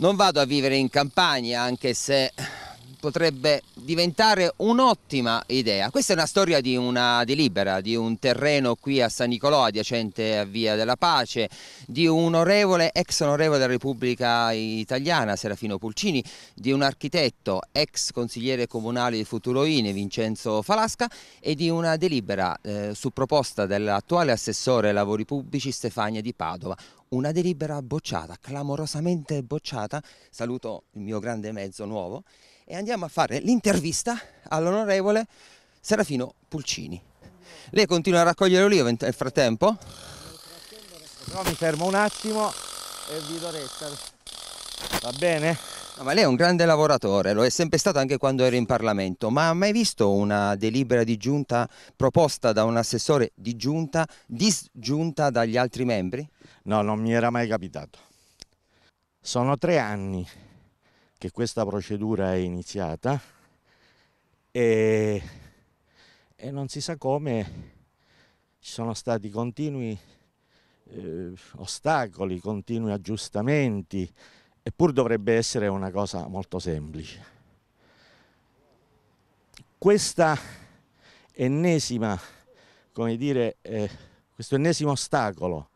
non vado a vivere in campagna anche se potrebbe diventare un'ottima idea. Questa è una storia di una delibera, di un terreno qui a San Nicolò, adiacente a Via della Pace, di un onorevole, ex onorevole della Repubblica Italiana, Serafino Pulcini, di un architetto, ex consigliere comunale di Futuroine, Vincenzo Falasca, e di una delibera eh, su proposta dell'attuale assessore ai lavori pubblici Stefania Di Padova una delibera bocciata, clamorosamente bocciata, saluto il mio grande mezzo nuovo, e andiamo a fare l'intervista all'onorevole Serafino Pulcini. Lei continua a raccogliere olive nel frattempo? No, mi fermo un attimo e vi do retta. Va bene? No, ma lei è un grande lavoratore, lo è sempre stato anche quando era in Parlamento, ma ha mai visto una delibera di giunta proposta da un assessore di giunta disgiunta dagli altri membri? No, non mi era mai capitato. Sono tre anni che questa procedura è iniziata e, e non si sa come ci sono stati continui eh, ostacoli, continui aggiustamenti, eppur dovrebbe essere una cosa molto semplice. Questa ennesima, come dire, eh, questo ennesimo ostacolo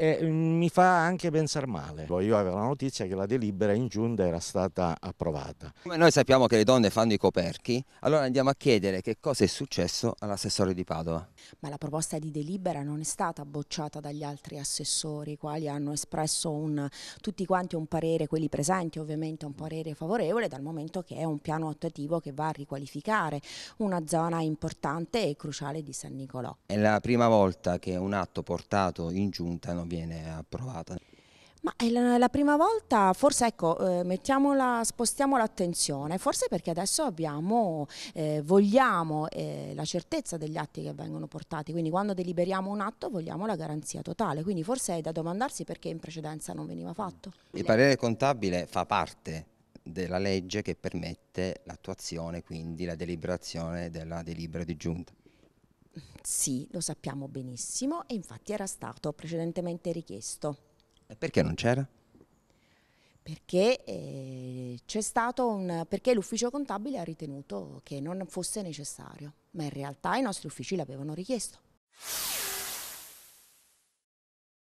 e mm, mi fa anche pensare male. Ecco, io avevo la notizia che la delibera in giunta era stata approvata. Come noi sappiamo che le donne fanno i coperchi, allora andiamo a chiedere che cosa è successo all'assessore di Padova. Ma la proposta di delibera non è stata bocciata dagli altri assessori, i quali hanno espresso un, tutti quanti un parere, quelli presenti ovviamente un parere favorevole, dal momento che è un piano attuativo che va a riqualificare una zona importante e cruciale di San Nicolò. È la prima volta che un atto portato in giunta non viene approvata. Ma è la, la prima volta, forse ecco, eh, spostiamo l'attenzione, forse perché adesso abbiamo, eh, vogliamo eh, la certezza degli atti che vengono portati, quindi quando deliberiamo un atto vogliamo la garanzia totale, quindi forse è da domandarsi perché in precedenza non veniva fatto. Il parere contabile fa parte della legge che permette l'attuazione, quindi la deliberazione della delibera di giunta. Sì, lo sappiamo benissimo e infatti era stato precedentemente richiesto. E perché non c'era? Perché, eh, un, perché l'ufficio contabile ha ritenuto che non fosse necessario, ma in realtà i nostri uffici l'avevano richiesto.